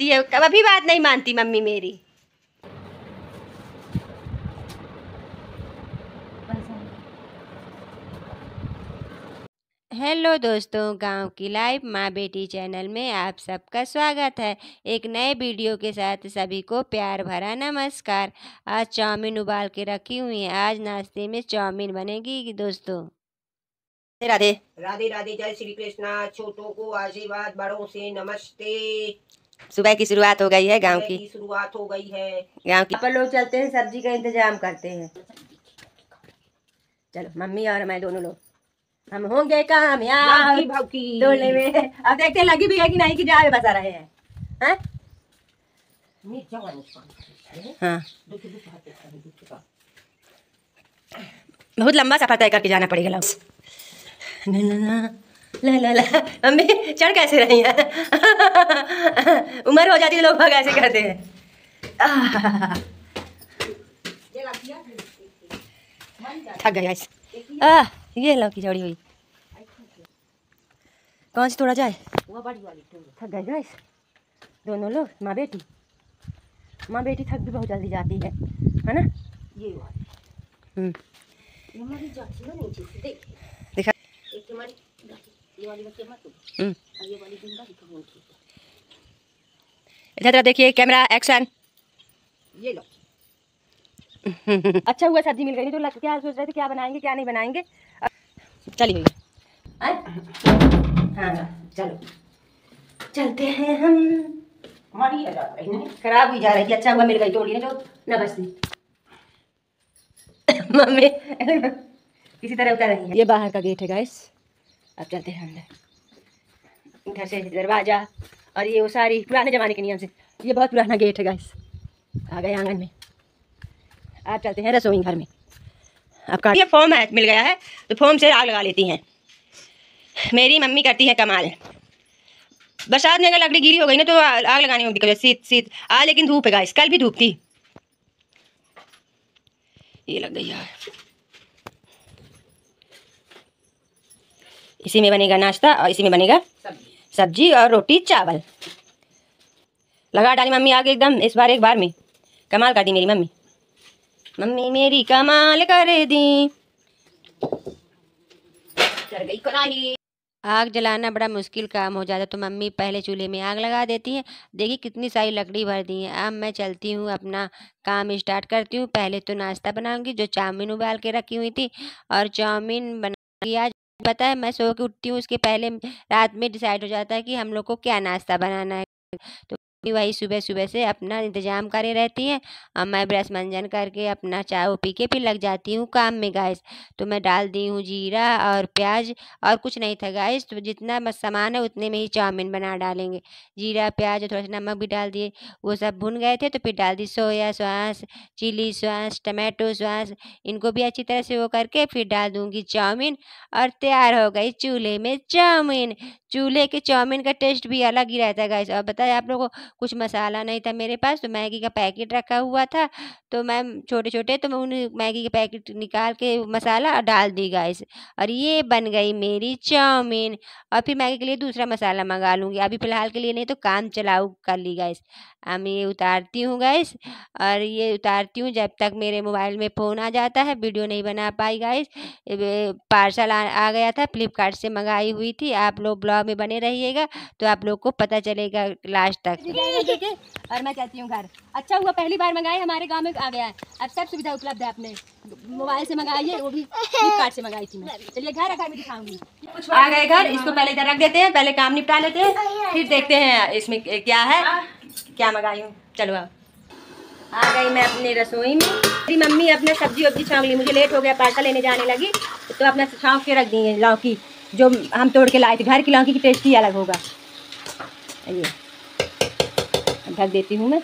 रहती है अभी बात नहीं मानती मम्मी मेरी हेलो दोस्तों गांव की लाइव माँ बेटी चैनल में आप सबका स्वागत है एक नए वीडियो के साथ सभी को प्यार भरा नमस्कार आज चाउमीन उबाल के रखी हुई है आज नाश्ते में चाउमीन बनेगी दोस्तों राधे राधे राधे जय श्री कृष्णा छोटों को आशीर्वाद बड़ों से नमस्ते सुबह की शुरुआत हो गई है गांव की शुरुआत हो गई है गांव की पर लोग चलते हैं सब्जी का इंतजाम करते हैं चलो मम्मी और मैं दोनों लोग हम होंगे कामयाब दौड़ने में अब देखते हैं लगी भी है कि नहीं कि जा बसा रहे हैं हाँ बहुत लंबा सफर तय करके जाना पड़ेगा ला ला ला मम्मी चढ़ कैसे रही हैं उम्र हो जाती है लोग भाग ऐसे करते हैं थक गया इस आ ये लौकी जोड़ी हुई कौन सी थोड़ा जाए थक गए गाइस दोनों लोग माँ बेटी माँ बेटी थक भी बहुत जल्दी जाती है है ना ये हम्म दिखा Mm. इधर देखिए कैमरा एक्शन ये लो अच्छा हुआ सब्जी मिल गई तो लग, क्या सोच रहे थे क्या बनाएंगे क्या नहीं बनाएंगे चलिए हाँ, हाँ चलो चलते हैं हम हमारी खराब हुई जा रही थी अच्छा हुआ मिल गई तोड़ी ना जो ना मम्मी किसी तरह उतर रही है ये बाहर का गेट है गाइस अब चलते हैं अंदर इधर से दरवाज़ा और ये वो सारी पुराने ज़माने के नियम से ये बहुत पुराना गेट है गाइस आ गए आंगन में आप चलते हैं रसोई घर में आपका ये फोम है मिल गया है तो फोम से आग लगा लेती हैं मेरी मम्मी करती है कमाल बरसात में अगर लकड़ी गिरी हो गई ना तो आग लगानी होगी दिक्कत सीत सीत आ लेकिन धूप है गाइस कल भी धूप थी ये लग गई यार इसी में बनेगा नाश्ता और इसी में बनेगा सब्जी और रोटी चावल लगा डाली मम्मी आगे एकदम इस बार एक बार में कमाल कर दी मेरी मम्मी मम्मी मेरी कमाल कर दी गई आग जलाना बड़ा मुश्किल काम हो जाता है तो मम्मी पहले चूल्हे में आग लगा देती है देखिए कितनी सारी लकड़ी भर दी है अब मैं चलती हूँ अपना काम स्टार्ट करती हूँ पहले तो नाश्ता बनाऊँगी जो चाउमीन उबाल के रखी हुई थी और चाउमीन बना आज पता है मैं सो के उठती हूँ उसके पहले रात में डिसाइड हो जाता है कि हम लोग को क्या नाश्ता बनाना है तो वही सुबह सुबह से अपना इंतजाम करे रहती हैं और मैं ब्रश मंजन करके अपना चाय वो पी के फिर लग जाती हूँ काम में गैस तो मैं डाल दी हूँ जीरा और प्याज और कुछ नहीं था गैस तो जितना सामान है उतने में ही चाउमीन बना डालेंगे जीरा प्याज और थोड़ा सा नमक भी डाल दिए वो सब भुन गए थे तो फिर डाल दी soya sauce chilli sauce tomato sauce इनको भी अच्छी तरह से वो करके फिर डाल दूँगी चाउमीन और तैयार हो गई चूल्हे में चाउमीन चूल्हे के चाउमीन का टेस्ट भी अलग ही रहता है गैस और बताया आप लोगों को कुछ मसाला नहीं था मेरे पास तो मैगी का पैकेट रखा हुआ था तो मैम छोटे छोटे तो मैं उन मैगी के पैकेट निकाल के मसाला डाल दी गाइस और ये बन गई मेरी चाउमीन और फिर मैगी के लिए दूसरा मसाला मंगा लूँगी अभी फ़िलहाल के लिए नहीं तो काम चलाऊ कर ली गाइस हम ये उतारती हूँ गाइस और ये उतारती हूँ जब तक मेरे मोबाइल में फ़ोन आ जाता है वीडियो नहीं बना पाई गाइस पार्सल आ, आ गया था फ्लिपकार्ट से मंगाई हुई थी आप लोग ब्लॉग में बने रहिएगा तो आप लोग को पता चलेगा लास्ट तक जाएगा और मैं कहती हूँ घर अच्छा हुआ पहली बार मंगाए हमारे गांव में आ गया है अब सब सुविधा उपलब्ध है आपने मोबाइल से मंगाइए वो भी फ्लिपकार्ट से मंगाई थी चलिए घर घर दिखाऊंगी कुछ आ गए घर इसको पहले इधर रख देते हैं पहले काम निपटा लेते हैं फिर देखते हैं इसमें क्या है क्या मंगाई हूँ चलो अब आ गई मैं अपनी रसोई में मेरी मम्मी अपना सब्जी वब्जी छाँग ली मुझे लेट हो गया पार्सल लेने जाने लगी तो अपना छाँग के रख दी लौकी जो हम तोड़ के लाए थे घर की लौकी की टेस्ट ही अलग होगा ये ढक देती हूँ मैं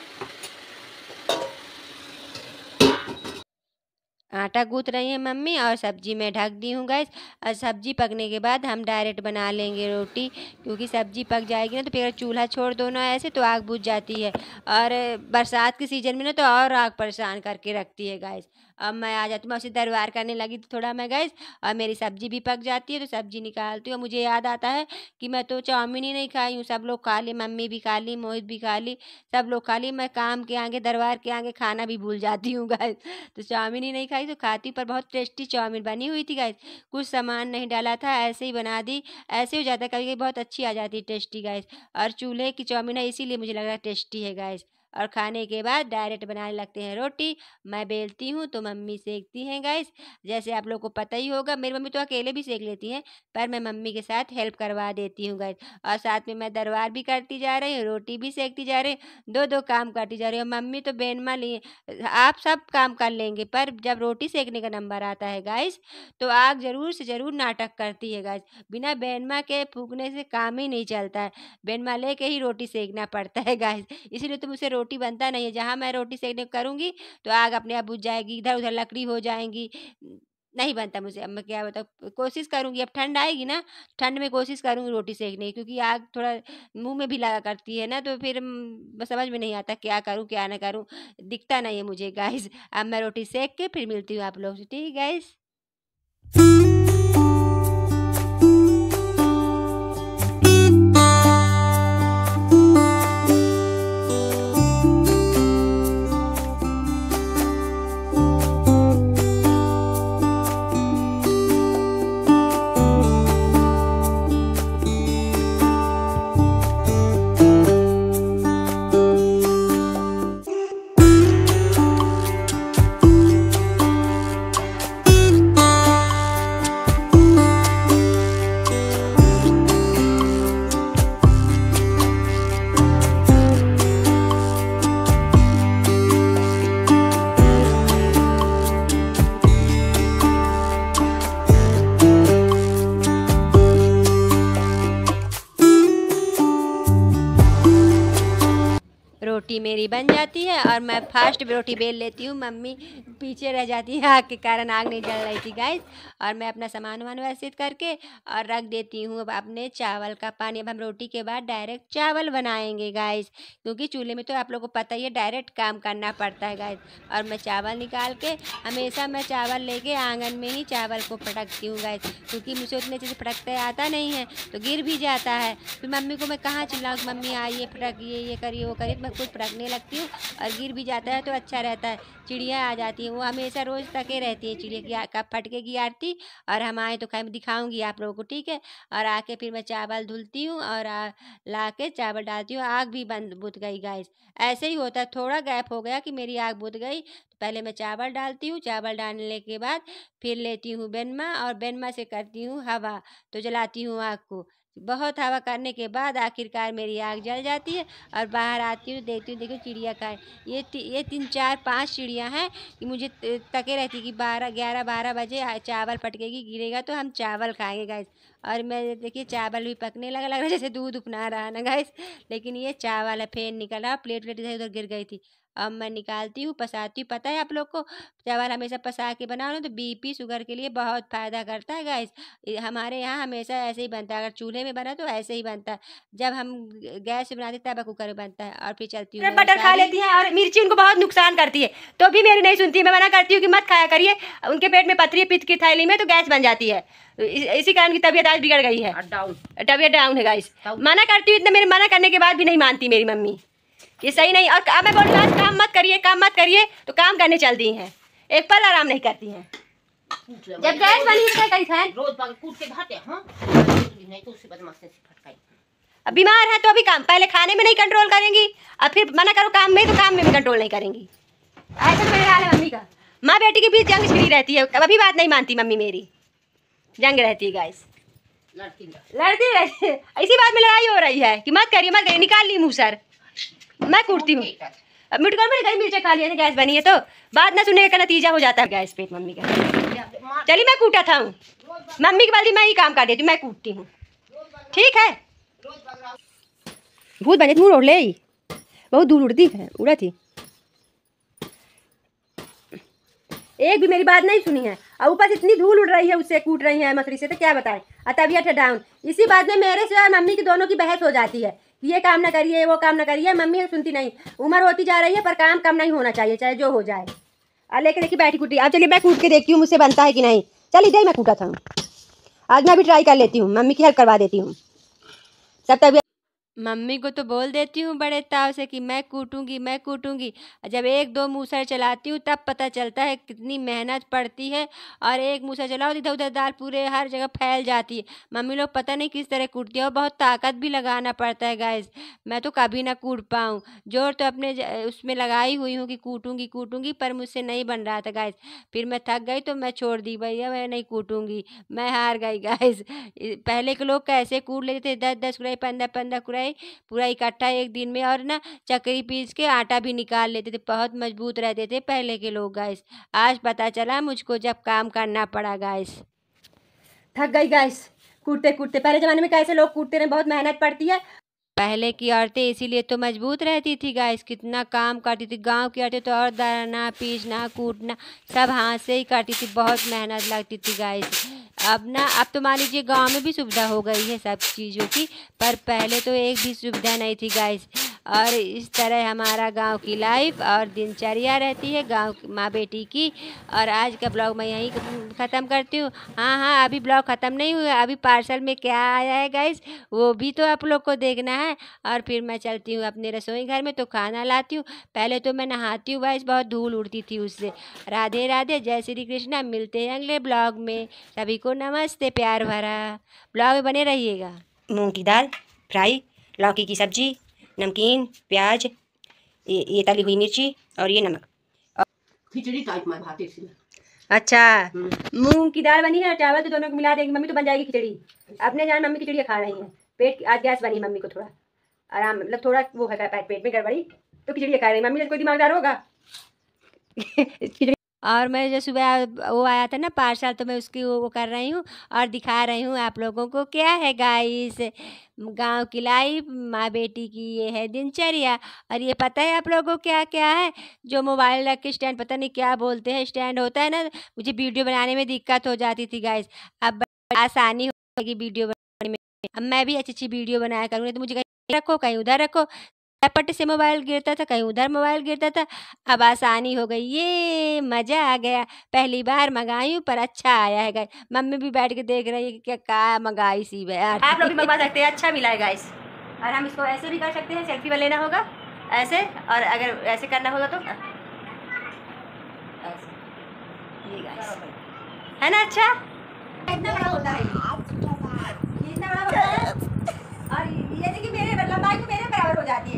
आटा गूँत रही है मम्मी और सब्जी में ढक दी हूँ गैस और सब्जी पकने के बाद हम डायरेक्ट बना लेंगे रोटी क्योंकि सब्जी पक जाएगी ना तो फिर चूल्हा छोड़ दो ना ऐसे तो आग बुझ जाती है और बरसात के सीज़न में ना तो और आग परेशान करके रखती है गैस अब मैं आ जाती हूँ मैं उसे दरबार करने लगी तो थोड़ा मैं गैस और मेरी सब्जी भी पक जाती है तो सब्जी निकालती हूँ मुझे याद आता है कि मैं तो चाउमीन ही नहीं खाई हूँ सब लोग खा ली मम्मी भी खा ली मोहित भी खा ली सब लोग खा ली मैं काम के आगे दरबार के आगे खाना भी भूल जाती हूँ गैस तो चाउमीन ही नहीं खाई तो खाती पर बहुत टेस्टी चाउमीन बनी हुई थी गैस कुछ सामान नहीं डाला था ऐसे ही बना दी ऐसे हो जाता कभी कभी बहुत अच्छी आ जाती है टेस्टी गैस और चूल्हे की चाउमीन है इसीलिए मुझे लग रहा है टेस्टी है गैस और खाने के बाद डायरेक्ट बनाने लगते हैं रोटी मैं बेलती हूँ तो मम्मी सेकती हैं गैस जैसे आप लोग को पता ही होगा मेरी मम्मी तो अकेले भी सेक लेती हैं पर मैं मम्मी के साथ हेल्प करवा देती हूँ गैस और साथ में मैं दरबार भी करती जा रही हूँ रोटी भी सेकती जा रही हूँ दो दो काम करती जा रही हूँ मम्मी तो बेनमा लिए आप सब काम कर लेंगे पर जब रोटी सेकने का नंबर आता है गैस तो आग ज़रूर से ज़रूर नाटक करती है गैस बिना बेनमा के फूकने से काम ही नहीं चलता है बेनमा ले के ही रोटी सेकना पड़ता है गैस इसीलिए तुम तो उसे रोटी बनता नहीं है जहाँ मैं रोटी सेकने करूँगी तो आग अपने आप बुझ जाएगी इधर उधर लकड़ी हो जाएंगी नहीं बनता मुझे अब मैं क्या बताऊँ कोशिश करूँगी अब ठंड आएगी ना ठंड में कोशिश करूँगी रोटी सेकने की क्योंकि आग थोड़ा मुंह में भी लगा करती है ना तो फिर समझ में नहीं आता क्या करूँ क्या ना करूँ दिखता नहीं है मुझे गैस अब मैं रोटी सेक के फिर मिलती हूँ आप लोग से ठीक है गैस मेरी बन जाती है और मैं फास्ट रोटी बेल लेती हूँ मम्मी पीछे रह जाती है आग के कारण आग नहीं जल रही थी गैस और मैं अपना सामान वामान व्यवस्थित करके और रख देती हूँ अब अपने चावल का पानी अब हम रोटी के बाद डायरेक्ट चावल बनाएंगे गैस क्योंकि चूल्हे में तो आप लोग को पता ही है डायरेक्ट काम करना पड़ता है गैस और मैं चावल निकाल के हमेशा मैं चावल लेके आंगन में ही चावल को पटकती हूँ गैस क्योंकि मुझे उतने अच्छे से पटकते आता नहीं है तो गिर भी जाता है फिर मम्मी को मैं कहाँ चिल्लाऊँ मम्मी आइए फटक ये करिए वो करिए तो मैं कुछ पटकने लगती हूँ और गिर भी जाता है तो अच्छा रहता है चिड़िया आ जाती है वो हमेशा रोज़ तके रहती है चिड़िया की कब की आरती और हम आए तो खाए दिखाऊँगी आप लोगों को ठीक है और आके फिर मैं चावल धुलती हूँ और ला के चावल डालती हूँ आग भी बंद बुत गई गैस ऐसे ही होता है थोड़ा गैप हो गया कि मेरी आग बुत गई तो पहले मैं चावल डालती हूँ चावल डालने के बाद फिर लेती हूँ बेनमा और बेनमा से करती हूँ हवा तो जलाती हूँ आग को बहुत हवा करने के बाद आखिरकार मेरी आग जल जाती है और बाहर आती हूँ देखती हूँ देखो चिड़िया का ये ये तीन चार पांच चिड़िया हैं कि मुझे तके रहती कि बारह ग्यारह बारह बजे चावल पटकेगी गिरेगा तो हम चावल खाएंगे गैस और मैं देखिए चावल भी पकने लगा लग रहा जैसे दूध उपना रहा ना गैस लेकिन ये चावल है फेन निकल रहा प्लेट प्लेट इधर उधर गिर गई थी अब मैं निकालती हूँ पसाती हूँ पता है आप लोग को चावल हमेशा पसा के बनाओ ना तो बीपी शुगर के लिए बहुत फ़ायदा करता है गैस हमारे यहाँ हमेशा ऐसे ही बनता है अगर चूल्हे में बना तो ऐसे ही बनता है जब हम गैस बनाते तब कुकर में बनता है और फिर चलती हूँ बटर खा लेती हैं और मिर्ची उनको बहुत नुकसान करती है तो भी मेरी नहीं सुनती मैं मना करती हूँ कि मत खाया करिए उनके पेट में पथरी पित की थैली में तो गैस बन जाती है इसी कारण की तबीयत आज बिगड़ गई है डाउन डाउन है गैस मना करती हूँ इतना मेरे मना करने के बाद भी नहीं मानती मेरी मम्मी ये सही नहीं और अब मैं बोल रही काम मत करिए काम मत करिए तो काम करने चल दी हैं एक पल आराम नहीं करती हैं जब गैस बनी क्या हाँ? तो अब बीमार है तो अभी काम पहले खाने में नहीं कंट्रोल करेंगी अब फिर मना करो काम में तो काम में भी कंट्रोल नहीं करेंगी ऐसा तो मेरे हाल है मम्मी का माँ बेटी के बीच जंग छिड़ी रहती है अभी बात नहीं मानती मम्मी मेरी जंग रहती है गैस लड़ती रहती है इसी बात में लड़ाई हो रही है कि मत करिए मत करिए निकाल ली मुँह सर मैं कुर्ती हूँ मिटकोन में कहीं मिर्चा खा लिया गैस बनी है तो बात ना सुनने का नतीजा हो जाता है गैस पे मम्मी का चलिए मैं कूटा था हूँ मम्मी के बाद मैं ही काम कर देती हूँ मैं कूटती हूँ ठीक है भूत बने दूर उड़ ले बहुत दूर उड़ती है उड़ा थी एक भी मेरी बात नहीं सुनी है और ऊपर से इतनी धूल उड़ रही है उससे कूट रही है मछली से तो क्या बताएं और तबीयत है डाउन इसी बात में मेरे से और मम्मी की दोनों की बहस हो जाती है ये काम ना करिए वो काम ना करिए मम्मी तो सुनती नहीं उम्र होती जा रही है पर काम कम नहीं होना चाहिए चाहे जो हो जाए और लेके देखिए बैठी कुटी अब चलिए मैं कूट के देखती हूँ मुझसे बनता है कि नहीं चलिए दे मैं कूटा था आज मैं भी ट्राई कर लेती हूँ मम्मी की हेल्प करवा देती हूँ सब तबियत मम्मी को तो बोल देती हूँ बड़े ताव से कि मैं कूटूंगी मैं कूटूंगी जब एक दो मूसर चलाती हूँ तब पता चलता है कितनी मेहनत पड़ती है और एक मूसर चलाओ इधर उधर दाल पूरे हर जगह फैल जाती है मम्मी लोग पता नहीं किस तरह कूटती है और बहुत ताकत भी लगाना पड़ता है गैस मैं तो कभी ना कूट पाऊँ जोर तो अपने उसमें लगाई हुई हूँ कि कूटूँगी कूटूँगी पर मुझसे नहीं बन रहा था गैस फिर मैं थक गई तो मैं छोड़ दी भैया मैं नहीं कूटूँगी मैं हार गई गैस पहले के लोग कैसे कूट लेते थे दस दस कुराई पंद्रह पंद्रह कुराई है पूरा इकट्ठा एक दिन में और ना चक्री पीस के आटा भी निकाल लेते थे बहुत मजबूत रहते थे पहले के लोग गैस आज पता चला मुझको जब काम करना पड़ा गैस थक गई गैस कूटते कूटते पहले ज़माने में कैसे लोग कूटते रहे बहुत मेहनत पड़ती है पहले की औरतें इसीलिए तो मजबूत रहती थी गाइस कितना काम करती थी गांव की औरतें तो और दरना पीसना कूटना सब हाथ से ही करती थी बहुत मेहनत लगती थी गाइस अब ना अब तो मान लीजिए गांव में भी सुविधा हो गई है सब चीज़ों की पर पहले तो एक भी सुविधा नहीं थी गाइस और इस तरह हमारा गांव की लाइफ और दिनचर्या रहती है गांव माँ बेटी की और आज का ब्लॉग मैं यहीं ख़त्म करती हूँ हाँ हाँ अभी ब्लॉग ख़त्म नहीं हुआ अभी पार्सल में क्या आया है गाइस वो भी तो आप लोग को देखना है और फिर मैं चलती हूँ अपने रसोई घर में तो खाना लाती हूँ पहले तो मैं नहाती हूँ गाइस बहुत धूल उड़ती थी उससे राधे राधे जय श्री कृष्णा मिलते हैं अगले ब्लॉग में सभी को नमस्ते प्यार भरा ब्लॉग में बने रहिएगा मूँग की दाल फ्राई लौकी की सब्जी नमकीन प्याज ये, तली हुई मिर्ची और ये नमक खिचड़ी टाइप में भाते अच्छा हम्म। मूंग की दाल बनी है और चावल तो दोनों को मिला देंगे मम्मी तो बन जाएगी खिचड़ी अपने जान मम्मी खिचड़ी खा रही है पेट आज गैस बनी मम्मी को थोड़ा आराम मतलब थोड़ा वो है पेट में गड़बड़ी तो खिचड़ी खा रही मम्मी कोई दिमागदार होगा खिचड़ी और मैं जो सुबह वो आया था ना पार्सल तो मैं उसकी वो, वो कर रही हूँ और दिखा रही हूँ आप लोगों को क्या है गाइस गांव की लाइफ माँ बेटी की ये है दिनचर्या और ये पता है आप लोगों को क्या क्या है जो मोबाइल रख के स्टैंड पता नहीं क्या बोलते हैं स्टैंड होता है ना मुझे वीडियो बनाने में दिक्कत हो जाती थी गाइस अब आसानी होगी वीडियो बनाने में अब मैं भी अच्छी अच्छी वीडियो बनाया करूँगी तो मुझे कहीं रखो कहीं उधर रखो लपट से मोबाइल गिरता था कहीं उधर मोबाइल गिरता था अब आसानी हो गई ये मज़ा आ गया पहली बार मंगाई हूँ पर अच्छा आया है गाइस मम्मी भी बैठ के देख रही है कि क्या क्या मंगाई सी यार आप लोग भी मंगवा सकते हैं अच्छा मिला है गाइस और हम इसको ऐसे भी कर सकते हैं सेल्फी में लेना होगा ऐसे और अगर ऐसे करना होगा तो ये है ना अच्छा इतना बड़ा होता है ये इतना बड़ा होता है और ये देखिए मेरे लंबाई तो मेरे बराबर हो जाती है